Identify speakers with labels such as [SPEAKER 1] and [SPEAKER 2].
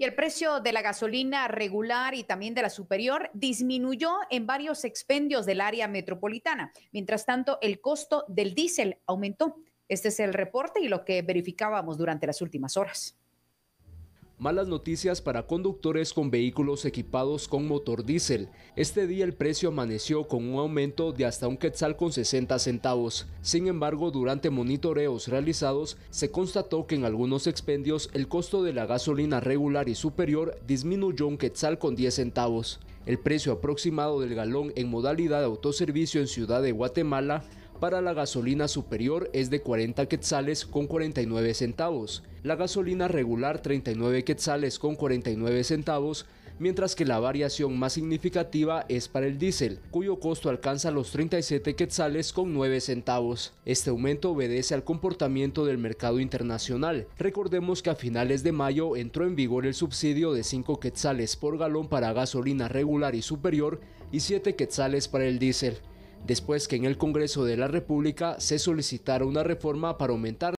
[SPEAKER 1] Y el precio de la gasolina regular y también de la superior disminuyó en varios expendios del área metropolitana. Mientras tanto, el costo del diésel aumentó. Este es el reporte y lo que verificábamos durante las últimas horas.
[SPEAKER 2] Malas noticias para conductores con vehículos equipados con motor diésel. Este día el precio amaneció con un aumento de hasta un quetzal con 60 centavos. Sin embargo, durante monitoreos realizados, se constató que en algunos expendios el costo de la gasolina regular y superior disminuyó un quetzal con 10 centavos. El precio aproximado del galón en modalidad de autoservicio en Ciudad de Guatemala para la gasolina superior es de 40 quetzales con 49 centavos, la gasolina regular 39 quetzales con 49 centavos, mientras que la variación más significativa es para el diésel, cuyo costo alcanza los 37 quetzales con 9 centavos. Este aumento obedece al comportamiento del mercado internacional. Recordemos que a finales de mayo entró en vigor el subsidio de 5 quetzales por galón para gasolina regular y superior y 7 quetzales para el diésel después que en el Congreso de la República se solicitara una reforma para aumentar